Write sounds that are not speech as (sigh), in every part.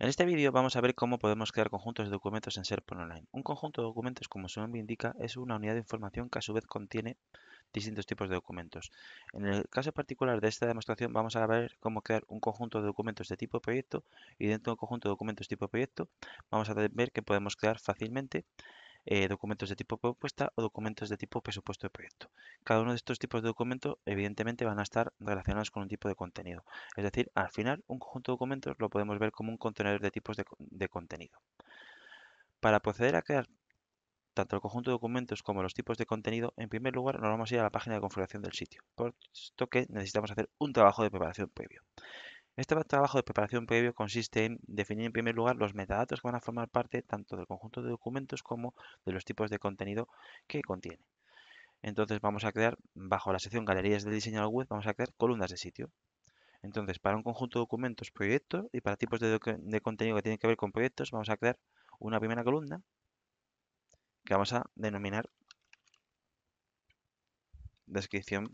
En este vídeo vamos a ver cómo podemos crear conjuntos de documentos en SharePoint Online. Un conjunto de documentos, como su nombre indica, es una unidad de información que a su vez contiene distintos tipos de documentos. En el caso particular de esta demostración vamos a ver cómo crear un conjunto de documentos de tipo proyecto y dentro de un conjunto de documentos tipo proyecto vamos a ver que podemos crear fácilmente eh, documentos de tipo propuesta o documentos de tipo presupuesto de proyecto. Cada uno de estos tipos de documentos evidentemente van a estar relacionados con un tipo de contenido. Es decir, al final un conjunto de documentos lo podemos ver como un contenedor de tipos de, de contenido. Para proceder a crear tanto el conjunto de documentos como los tipos de contenido, en primer lugar nos vamos a ir a la página de configuración del sitio, por esto que necesitamos hacer un trabajo de preparación previo. Este trabajo de preparación previo consiste en definir en primer lugar los metadatos que van a formar parte tanto del conjunto de documentos como de los tipos de contenido que contiene. Entonces vamos a crear, bajo la sección Galerías del diseño de la web, vamos a crear columnas de sitio. Entonces, para un conjunto de documentos, proyecto y para tipos de, contenido que tienen que ver con proyectos, vamos a crear una primera columna que vamos a denominar descripción,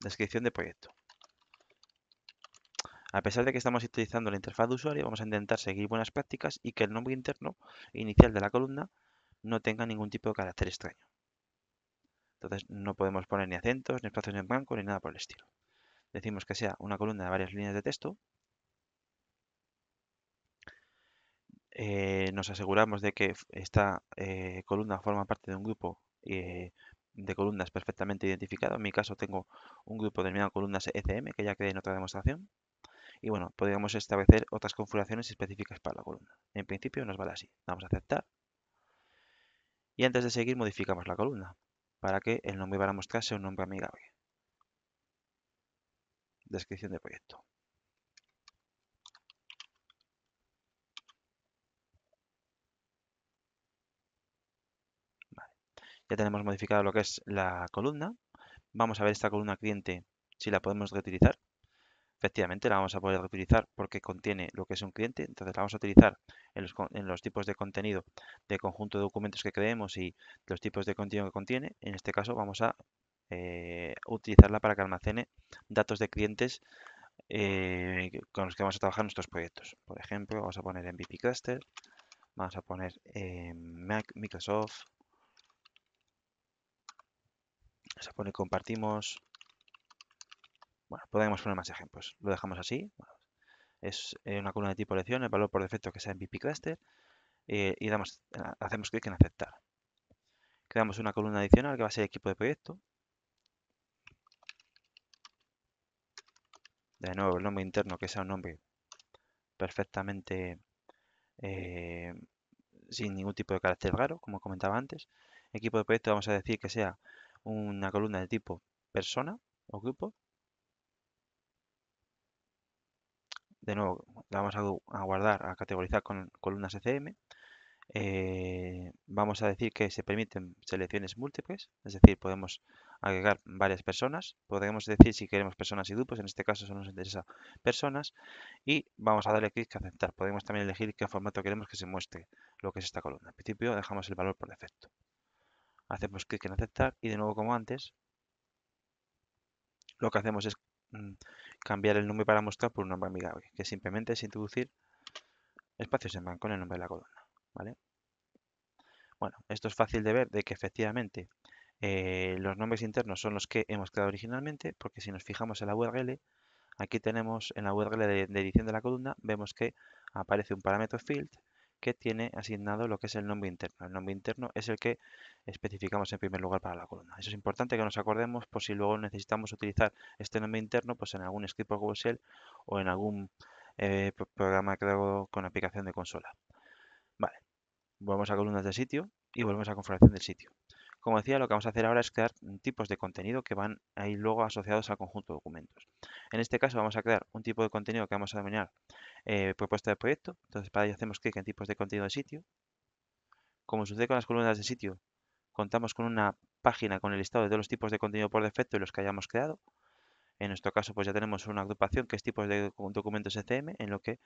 descripción de proyecto. A pesar de que estamos utilizando la interfaz de usuario, vamos a intentar seguir buenas prácticas y que el nombre interno inicial de la columna no tenga ningún tipo de carácter extraño. Entonces no podemos poner ni acentos, ni espacios en blanco, ni nada por el estilo. Decimos que sea una columna de varias líneas de texto. Eh, nos aseguramos de que esta eh, columna forma parte de un grupo eh, de columnas perfectamente identificado. En mi caso tengo un grupo denominado columnas ECM que ya quedé en otra demostración. Y bueno, podríamos establecer otras configuraciones específicas para la columna. En principio nos vale así. Vamos a aceptar. Y antes de seguir modificamos la columna para que el nombre para mostrar sea un nombre amigable. Descripción de proyecto. Ya tenemos modificado lo que es la columna. Vamos a ver esta columna cliente si la podemos reutilizar efectivamente la vamos a poder utilizar porque contiene lo que es un cliente, entonces la vamos a utilizar en los, tipos de contenido de conjunto de documentos que creemos y los tipos de contenido que contiene. En este caso vamos a eh, utilizarla para que almacene datos de clientes eh, con los que vamos a trabajar nuestros proyectos. Por ejemplo, vamos a poner MVP Cluster, vamos a poner eh, Microsoft, vamos a poner compartimos, bueno, podemos poner más ejemplos. Lo dejamos así. es eh, una columna de tipo elección, el valor por defecto que sea MVP Cluster. Eh, y damos, eh, hacemos clic en aceptar. Creamos una columna adicional que va a ser equipo de proyecto. De nuevo, el nombre interno que sea un nombre perfectamente sin ningún tipo de carácter raro, como comentaba antes. Equipo de proyecto vamos a decir que sea una columna de tipo persona o grupo de nuevo la vamos a, guardar, a categorizar con columnas ECM. Eh, vamos a decir que se permiten selecciones múltiples, es decir, podemos agregar varias personas, podemos decir si queremos personas y grupos, en este caso solo nos interesa personas, y vamos a darle clic a aceptar. Podemos también elegir qué formato queremos que se muestre lo que es esta columna. En principio dejamos el valor por defecto. Hacemos clic en aceptar y de nuevo como antes, lo que hacemos es Mm, cambiar el nombre para mostrar por un nombre amigable, que simplemente es introducir espacios en blanco en el nombre de la columna. ¿vale? Bueno, esto es fácil de ver de que efectivamente eh, los nombres internos son los que hemos creado originalmente, porque si nos fijamos en la URL, aquí tenemos en la URL de edición de la columna, vemos que aparece un parámetro field que tiene asignado lo que es el nombre interno. El nombre interno es el que especificamos en primer lugar para la columna. Eso es importante que nos acordemos por si luego necesitamos utilizar este nombre interno pues en algún script por Shell o en algún eh, programa creado con aplicación de consola. Vale, Vamos a columnas de sitio y volvemos a configuración del sitio. Como decía, lo que vamos a hacer ahora es crear tipos de contenido que van ahí luego asociados al conjunto de documentos. En este caso vamos a crear un tipo de contenido que vamos a denominar eh, propuesta de proyecto. Entonces para ello hacemos clic en tipos de contenido de sitio. Como sucede con las columnas de sitio, contamos con una página con el listado de todos los tipos de contenido por defecto y los que hayamos creado. En nuestro caso, pues ya tenemos una agrupación que es tipos de documentos ECM, en lo que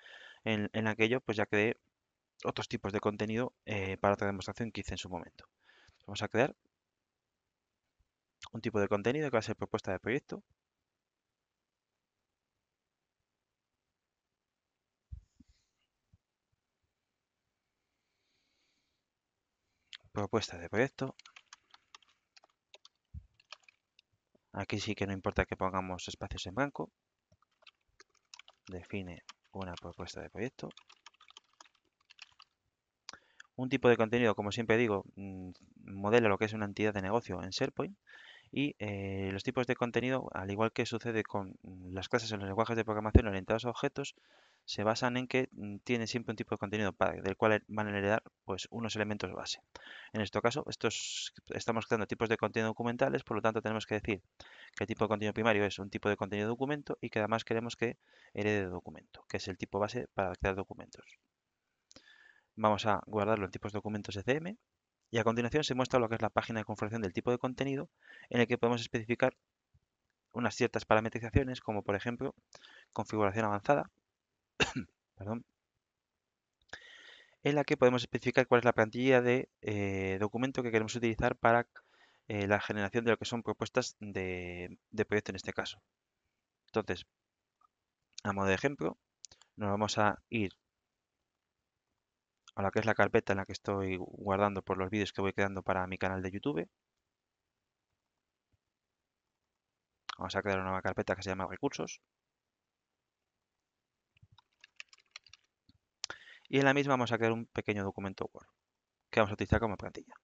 en, aquello pues ya creé otros tipos de contenido eh, para otra demostración que hice en su momento. Vamos a crear un tipo de contenido que va a ser propuesta de proyecto. Propuesta de proyecto. Aquí sí que no importa que pongamos espacios en blanco. Define una propuesta de proyecto. Un tipo de contenido, como siempre digo, mm, modela lo que es una entidad de negocio en SharePoint y eh, los tipos de contenido, al igual que sucede con las clases en los lenguajes de programación orientados a objetos, se basan en que mm, tienen siempre un tipo de contenido del cual van a heredar pues, unos elementos base. En este caso, estamos creando tipos de contenido documentales, por lo tanto tenemos que decir que el tipo de contenido primario es un tipo de contenido documento y que además queremos que herede documento, que es el tipo base para crear documentos. Vamos a guardarlo en tipos documentos ECM y a continuación se muestra lo que es la página de configuración del tipo de contenido en el que podemos especificar unas ciertas parametrizaciones como por ejemplo configuración avanzada, (coughs) en la que podemos especificar cuál es la plantilla de eh, documento que queremos utilizar para eh, la generación de lo que son propuestas de, de proyecto en este caso. Entonces, a modo de ejemplo, nos vamos a ir ahora que es la carpeta en la que estoy guardando por los vídeos que voy creando para mi canal de YouTube. Vamos a crear una nueva carpeta que se llama recursos. Y en la misma vamos a crear un pequeño documento Word que vamos a utilizar como plantilla.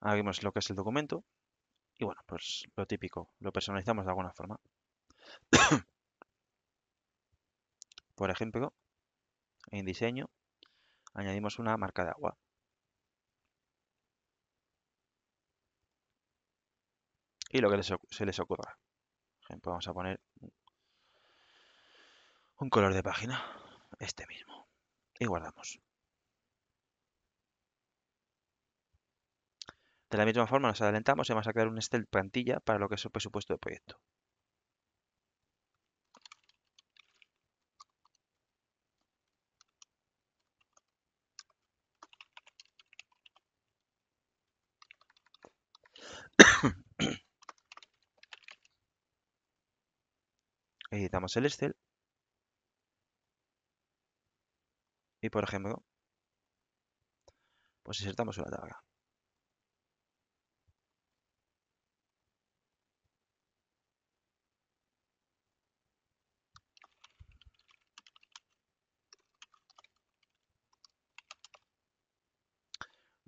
abrimos lo que es el documento y bueno, pues lo típico, lo personalizamos de alguna forma. (coughs) Por ejemplo, en diseño añadimos una marca de agua. Y lo que se les ocurra. Por ejemplo, vamos a poner un color de página, este mismo. Y guardamos. De la misma forma nos adelantamos y vamos a crear un Excel plantilla para lo que es el presupuesto de proyecto. (coughs) Editamos el Excel. Y por ejemplo, pues insertamos una tabla.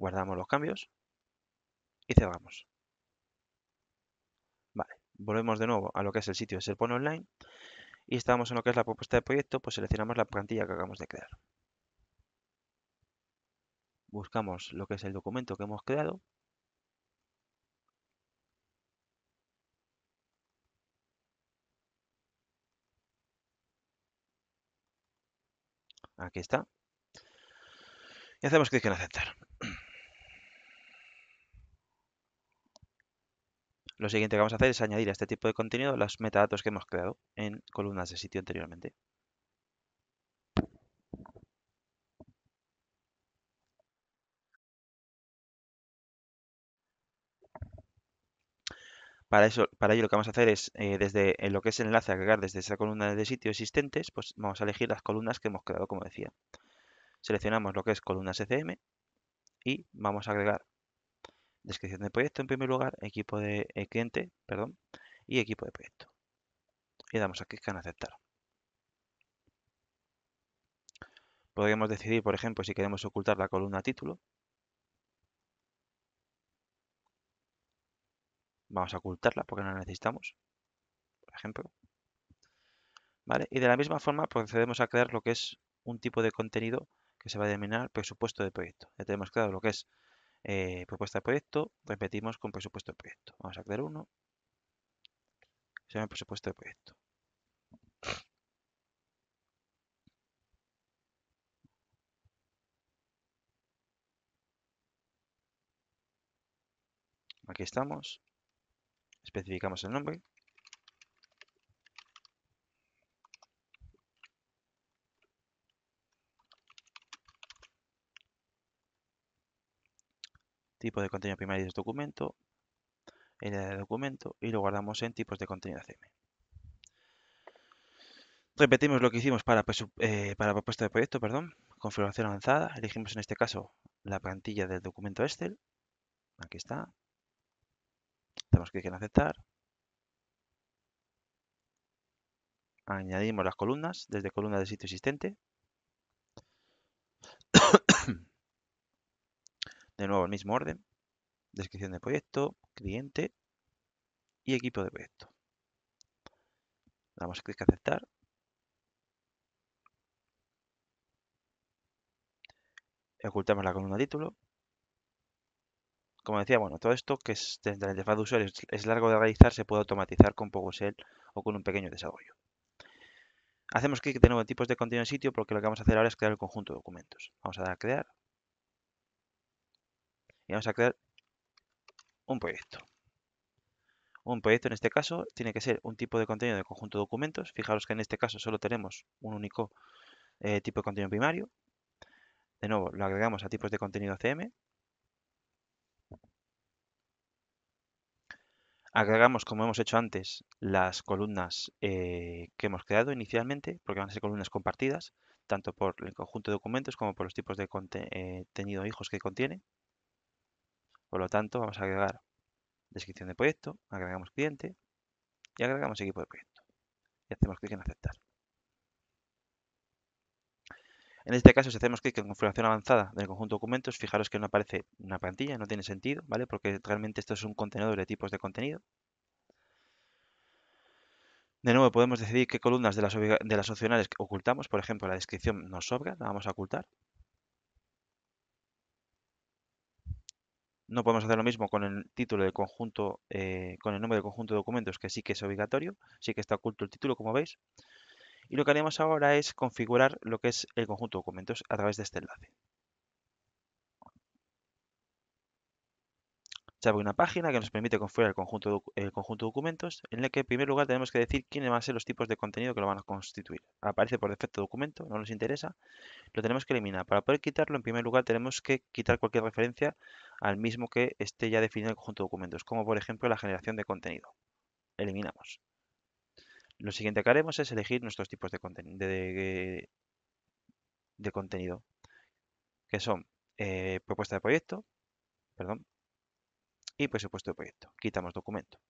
guardamos los cambios y cerramos. Vale, volvemos de nuevo a lo que es el sitio de Serpon Online y estamos en lo que es la propuesta de proyecto, pues seleccionamos la plantilla que acabamos de crear. Buscamos lo que es el documento que hemos creado. Aquí está. Y hacemos clic en aceptar. Lo siguiente que vamos a hacer es añadir a este tipo de contenido los metadatos que hemos creado en columnas de sitio anteriormente. Para, eso, para ello lo que vamos a hacer es, eh, desde en lo que es el enlace agregar desde esa columna de sitio existentes, pues vamos a elegir las columnas que hemos creado, como decía. Seleccionamos lo que es columnas SCM y vamos a agregar Descripción de proyecto en primer lugar, equipo de eh, cliente, perdón, y equipo de proyecto. Y damos aquí clic en aceptar. Podríamos decidir, por ejemplo, si queremos ocultar la columna título. Vamos a ocultarla porque no la necesitamos, por ejemplo. Y de la misma forma procedemos a crear lo que es un tipo de contenido que se va a denominar presupuesto de proyecto. Ya tenemos creado lo que es eh, propuesta de proyecto, repetimos con presupuesto de proyecto. Vamos a crear uno. Se llama presupuesto de proyecto. Aquí estamos. Especificamos el nombre. tipo de contenido primario del este documento, el de documento y lo guardamos en tipos de contenido ACM. Repetimos lo que hicimos para, eh, propuesta de proyecto, perdón, configuración avanzada, elegimos en este caso la plantilla del documento Excel, aquí está, damos clic en aceptar, añadimos las columnas desde columna de sitio existente, de nuevo, el mismo orden. Descripción de proyecto, cliente y equipo de proyecto. Damos clic a aceptar. Ocultamos la columna título. Como decía, bueno, todo esto que es desde la interfaz de usuario es largo de realizar, se puede automatizar con PowerShell o con un pequeño desarrollo. Hacemos clic de nuevo en tipos de contenido en sitio porque lo que vamos a hacer ahora es crear el conjunto de documentos. Vamos a dar a crear y vamos a crear un proyecto. Un proyecto en este caso tiene que ser un tipo de contenido de conjunto de documentos. Fijaros que en este caso solo tenemos un único eh, tipo de contenido primario. De nuevo, lo agregamos a tipos de contenido CM. Agregamos, como hemos hecho antes, las columnas eh, que hemos creado inicialmente, porque van a ser columnas compartidas, tanto por el conjunto de documentos como por los tipos de contenido eh, hijos que contiene. Por lo tanto, vamos a agregar descripción de proyecto, agregamos cliente y agregamos equipo de proyecto. Y hacemos clic en aceptar. En este caso, si hacemos clic en configuración avanzada del conjunto de documentos, fijaros que no aparece una plantilla, no tiene sentido, ¿vale? Porque realmente esto es un contenedor de tipos de contenido. De nuevo, podemos decidir qué columnas de las, de las opcionales ocultamos. Por ejemplo, la descripción nos sobra, la vamos a ocultar. No podemos hacer lo mismo con el título del conjunto, eh, con el nombre del conjunto de documentos, que sí que es obligatorio, sí que está oculto el título, como veis. Y lo que haremos ahora es configurar lo que es el conjunto de documentos a través de este enlace. Se abre una página que nos permite configurar el conjunto, de, el conjunto de documentos, en el que en primer lugar tenemos que decir quiénes van a ser los tipos de contenido que lo van a constituir. Aparece por defecto documento, no nos interesa, lo tenemos que eliminar. Para poder quitarlo, en primer lugar tenemos que quitar cualquier referencia al mismo que esté ya definido el conjunto de documentos, como por ejemplo la generación de contenido. Eliminamos. Lo siguiente que haremos es elegir nuestros tipos de, de, contenido, que son eh, propuesta de proyecto perdón, y presupuesto de proyecto. Quitamos documento.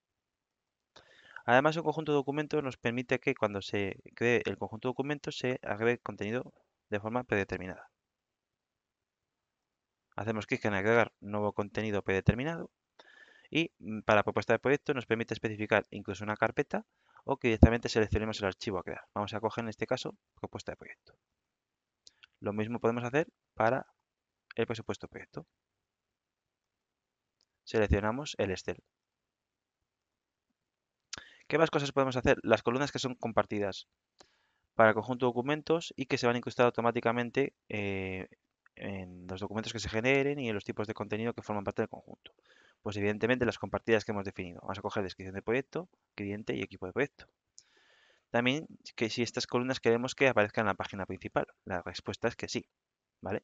Además, un conjunto de documentos nos permite que cuando se cree el conjunto de documentos se agregue contenido de forma predeterminada. Hacemos clic en agregar nuevo contenido predeterminado y mm, para propuesta de proyecto nos permite especificar incluso una carpeta o que directamente seleccionemos el archivo a crear. Vamos a coger en este caso propuesta de proyecto. Lo mismo podemos hacer para el presupuesto proyecto. Seleccionamos el Excel. ¿Qué más cosas podemos hacer? Las columnas que son compartidas para el conjunto de documentos y que se van a incrustar automáticamente eh, en los documentos que se generen y en los tipos de contenido que forman parte del conjunto. Pues evidentemente las compartidas que hemos definido. Vamos a coger descripción de proyecto, cliente y equipo de proyecto. También que si estas columnas queremos que aparezcan en la página principal. La respuesta es que sí. ¿vale?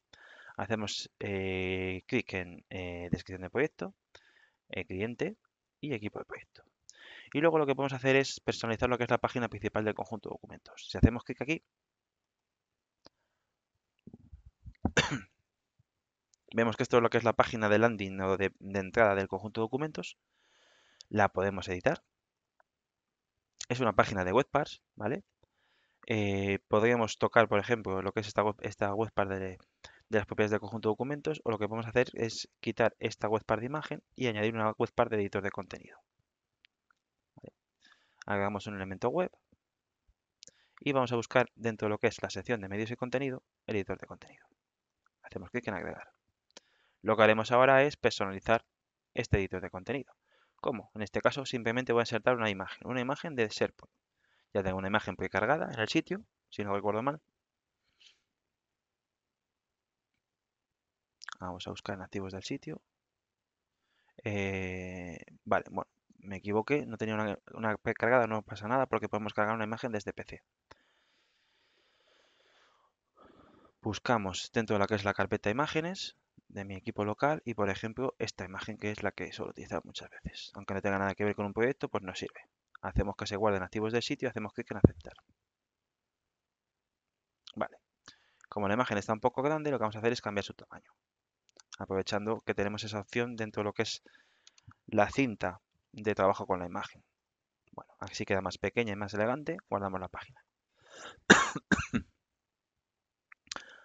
Hacemos eh, clic en eh, descripción de proyecto, eh, cliente y equipo de proyecto. Y luego lo que podemos hacer es personalizar lo que es la página principal del conjunto de documentos. Si hacemos clic aquí, (coughs) Vemos que esto es lo que es la página de landing o de, entrada del conjunto de documentos. La podemos editar. Es una página de WebParts, ¿vale? Eh, podríamos tocar, por ejemplo, lo que es esta, esta WebPart de, las propiedades del conjunto de documentos o lo que podemos hacer es quitar esta WebPart de imagen y añadir una WebPart de editor de contenido. Agregamos un elemento web y vamos a buscar dentro de lo que es la sección de medios y contenido, editor de contenido. Hacemos clic en agregar. Lo que haremos ahora es personalizar este editor de contenido. ¿Cómo? En este caso simplemente voy a insertar una imagen, una imagen de SharePoint. Ya tengo una imagen precargada en el sitio, si no recuerdo mal. Vamos a buscar en activos del sitio. Eh, vale, bueno, me equivoqué, no tenía una, una precargada, no pasa nada porque podemos cargar una imagen desde PC. buscamos dentro de la que es la carpeta imágenes de mi equipo local y por ejemplo esta imagen que es la que suelo utilizar muchas veces. Aunque no tenga nada que ver con un proyecto, pues no sirve. Hacemos que se guarden activos del sitio, hacemos clic en aceptar. Vale. Como la imagen está un poco grande, lo que vamos a hacer es cambiar su tamaño. Aprovechando que tenemos esa opción dentro de lo que es la cinta de trabajo con la imagen. Bueno, así queda más pequeña y más elegante. Guardamos la página.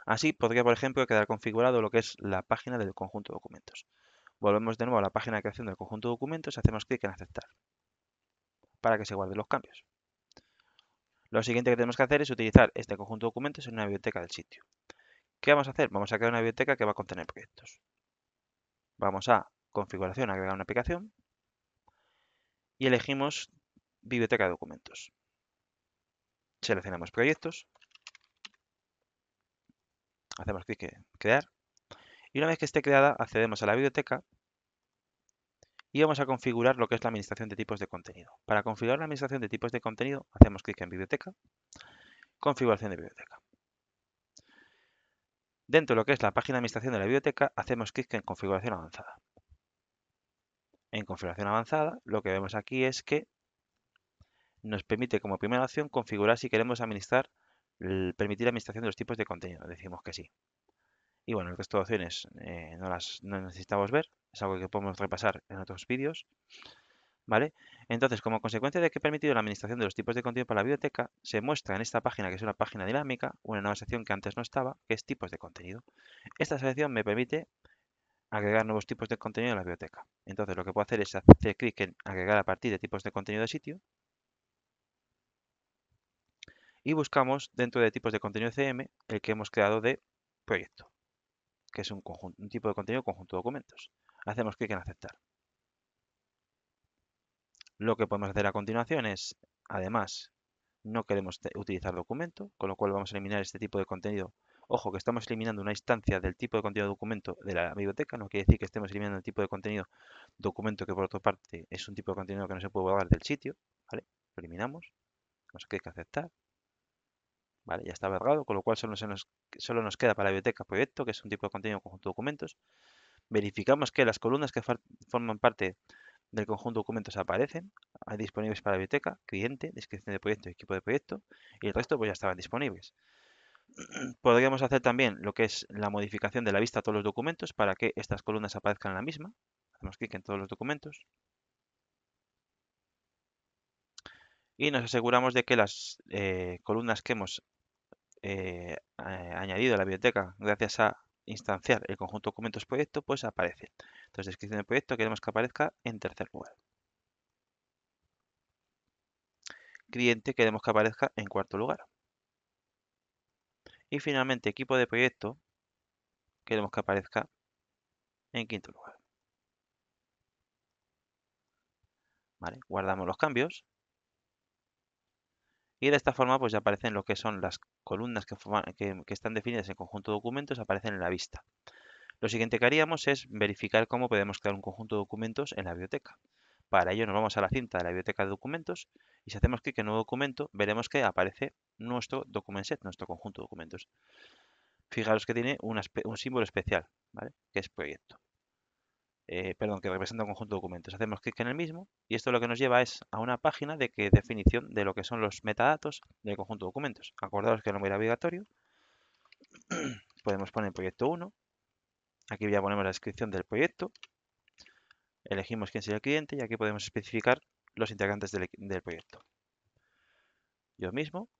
Así podría, por ejemplo, quedar configurado lo que es la página del conjunto de documentos. Volvemos de nuevo a la página de creación del conjunto de documentos y hacemos clic en aceptar para que se guarden los cambios. Lo siguiente que tenemos que hacer es utilizar este conjunto de documentos en una biblioteca del sitio. ¿Qué vamos a hacer? Vamos a crear una biblioteca que va a contener proyectos. Vamos a configuración, agregar una aplicación y elegimos biblioteca de documentos. Seleccionamos proyectos hacemos clic en crear y una vez que esté creada accedemos a la biblioteca y vamos a configurar lo que es la administración de tipos de contenido. Para configurar la administración de tipos de contenido hacemos clic en biblioteca, configuración de biblioteca. Dentro de lo que es la página de administración de la biblioteca hacemos clic en configuración avanzada. En configuración avanzada lo que vemos aquí es que nos permite como primera opción configurar si queremos administrar permitir la administración de los tipos de contenido. Decimos que sí. Y bueno, el resto de opciones eh, no las necesitamos ver, es algo que podemos repasar en otros vídeos. ¿Vale? Entonces, como consecuencia de que he permitido la administración de los tipos de contenido para la biblioteca, se muestra en esta página, que es una página dinámica, una nueva sección que antes no estaba, que es tipos de contenido. Esta sección me permite agregar nuevos tipos de contenido a la biblioteca. Entonces, lo que puedo hacer es hacer clic en agregar a partir de tipos de contenido de sitio y buscamos dentro de tipos de contenido CM el que hemos creado de proyecto, que es un, tipo de contenido conjunto de documentos. Hacemos clic en aceptar. Lo que podemos hacer a continuación es, además, no queremos utilizar documento, con lo cual vamos a eliminar este tipo de contenido. Ojo que estamos eliminando una instancia del tipo de contenido documento de la biblioteca, no quiere decir que estemos eliminando el tipo de contenido documento que por otra parte es un tipo de contenido que no se puede guardar del sitio. Lo eliminamos, vamos a clic en aceptar ¿vale? Ya está vergado, con lo cual solo, nos, nos queda para la biblioteca proyecto, que es un tipo de contenido conjunto de documentos. Verificamos que las columnas que forman parte del conjunto de documentos aparecen hay disponibles para la biblioteca, cliente, descripción de proyecto, equipo de proyecto, y el resto pues ya estaban disponibles. (clears throat) Podríamos hacer también lo que es la modificación de la vista a todos los documentos para que estas columnas aparezcan en la misma. Hacemos clic en todos los documentos. Y nos aseguramos de que las eh, columnas que hemos eh, eh, añadido a la biblioteca gracias a instanciar el conjunto de documentos proyecto, pues aparece. Entonces, descripción de proyecto queremos que aparezca en tercer lugar. Cliente queremos que aparezca en cuarto lugar. Y finalmente, equipo de proyecto queremos que aparezca en quinto lugar. Vale, guardamos los cambios. Y de esta forma pues ya aparecen lo que son las columnas que, están definidas en conjunto de documentos, aparecen en la vista. Lo siguiente que haríamos es verificar cómo podemos crear un conjunto de documentos en la biblioteca. Para ello nos vamos a la cinta de la biblioteca de documentos y si hacemos clic en nuevo documento veremos que aparece nuestro document set, nuestro conjunto de documentos. Fijaros que tiene un, símbolo especial, que es proyecto. Eh, perdón, que representa un conjunto de documentos. Hacemos clic en el mismo y esto lo que nos lleva es a una página de definición de lo que son los metadatos del conjunto de documentos. Acordaos que nombre era obligatorio. (clears throat) Podemos poner proyecto 1. Aquí ya ponemos la descripción del proyecto. Elegimos quién sería el cliente y aquí podemos especificar los integrantes del, del proyecto. Yo mismo.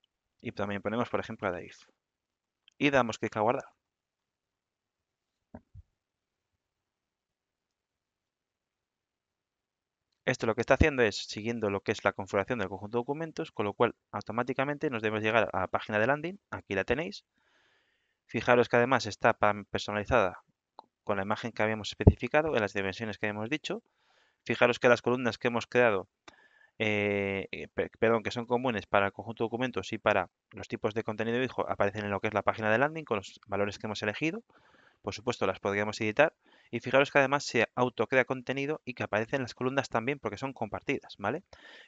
Y también ponemos, por ejemplo, a Dave. Y damos clic a guardar. Esto lo que está haciendo es siguiendo lo que es la configuración del conjunto de documentos, con lo cual automáticamente nos debemos llegar a la página de landing, aquí la tenéis. Fijaros que además está personalizada con la imagen que habíamos especificado, en las dimensiones que habíamos dicho. Fijaros que las columnas que hemos creado, eh, eh, perdón, que son comunes para el conjunto de documentos y para los tipos de contenido hijo, aparecen en lo que es la página de landing con los valores que hemos elegido. Por supuesto, las podríamos editar y fijaros que además se crea contenido y que aparecen las columnas también porque son compartidas, ¿vale?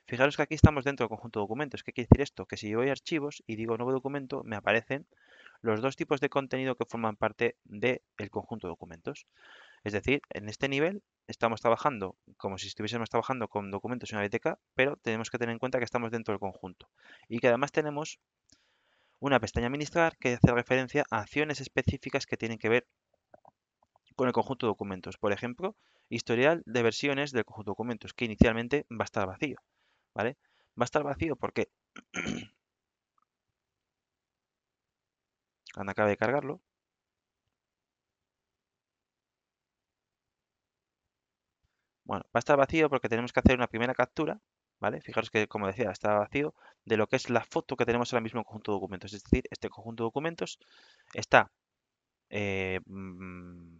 Fijaros que aquí estamos dentro del conjunto de documentos. ¿Qué quiere decir esto? Que si yo voy a archivos y digo nuevo documento, me aparecen los dos tipos de contenido que forman parte del el conjunto de documentos. Es decir, en este nivel estamos trabajando como si estuviésemos trabajando con documentos en una biblioteca, pero tenemos que tener en cuenta que estamos dentro del conjunto y que además tenemos una pestaña administrar que hace referencia a acciones específicas que tienen que ver con el conjunto de documentos. Por ejemplo, historial de versiones del conjunto de documentos, que inicialmente va a estar vacío. ¿Vale? Va a estar vacío porque (clears throat) cuando acabe de cargarlo, Bueno, va a estar vacío porque tenemos que hacer una primera captura, ¿vale? Fijaros que, como decía, está vacío de lo que es la foto que tenemos ahora mismo en conjunto de documentos. Es decir, este conjunto de documentos está eh, mm,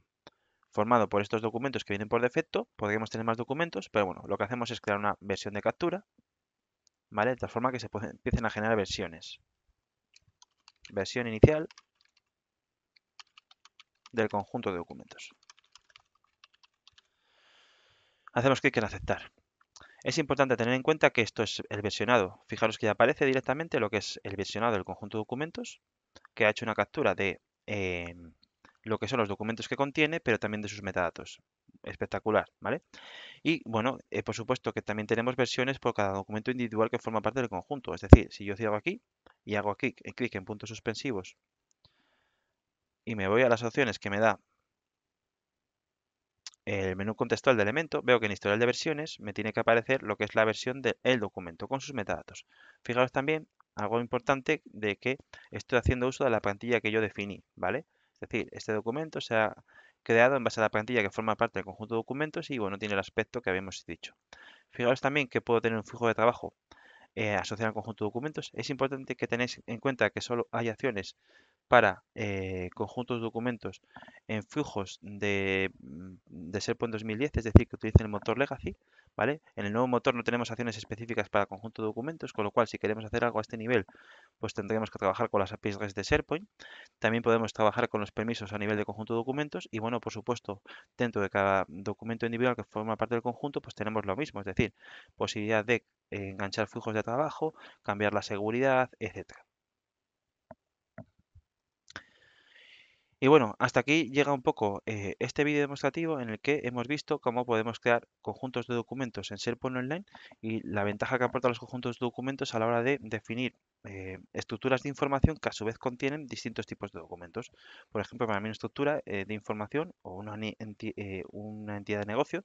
formado por estos documentos que vienen por defecto. Podríamos tener más documentos, pero bueno, lo que hacemos es crear una versión de captura, ¿vale? De tal forma que se empiecen a generar versiones. Versión inicial del conjunto de documentos. Hacemos clic en aceptar. Es importante tener en cuenta que esto es el versionado. Fijaros que ya aparece directamente lo que es el versionado del conjunto de documentos, que ha hecho una captura de eh, lo que son los documentos que contiene, pero también de sus metadatos. Espectacular, ¿vale? Y bueno, eh, por supuesto que también tenemos versiones por cada documento individual que forma parte del conjunto. Es decir, si yo cierro aquí y hago aquí, eh, clic en puntos suspensivos y me voy a las opciones que me da el menú contextual de elemento, veo que en historial de versiones me tiene que aparecer lo que es la versión del documento con sus metadatos. Fijaros también algo importante de que estoy haciendo uso de la plantilla que yo definí, ¿vale? Es decir, este documento se ha creado en base a la plantilla que forma parte del conjunto de documentos y bueno, tiene el aspecto que habíamos dicho. Fijaros también que puedo tener un flujo de trabajo eh, asociado al conjunto de documentos. Es importante que tenéis en cuenta que solo hay acciones para eh, conjuntos de documentos en flujos de, mm, SharePoint 2010, es decir, que utilicen el motor Legacy. ¿vale? En el nuevo motor no tenemos acciones específicas para conjunto de documentos, con lo cual si queremos hacer algo a este nivel, pues tendremos que trabajar con las APIs de SharePoint. También podemos trabajar con los permisos a nivel de conjunto de documentos y, bueno, por supuesto, dentro de cada documento individual que forma parte del conjunto, pues tenemos lo mismo, es decir, posibilidad de eh, enganchar flujos de trabajo, cambiar la seguridad, etcétera. Y bueno, hasta aquí llega un poco eh, este vídeo demostrativo en el que hemos visto cómo podemos crear conjuntos de documentos en SharePoint Online y la ventaja que aportan los conjuntos de documentos a la hora de definir eh, estructuras de información que a su vez contienen distintos tipos de documentos. Por ejemplo, para mí una estructura eh, de información o una, entidad de negocio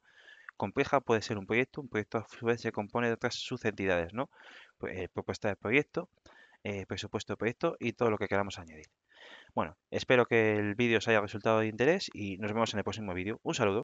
compleja puede ser un proyecto, un proyecto a su vez se compone de otras subentidades, ¿no? Pues, propuesta de proyecto, presupuesto de proyecto y todo lo que queramos añadir. Bueno, espero que el vídeo os haya resultado de interés y nos vemos en el próximo vídeo. Un saludo.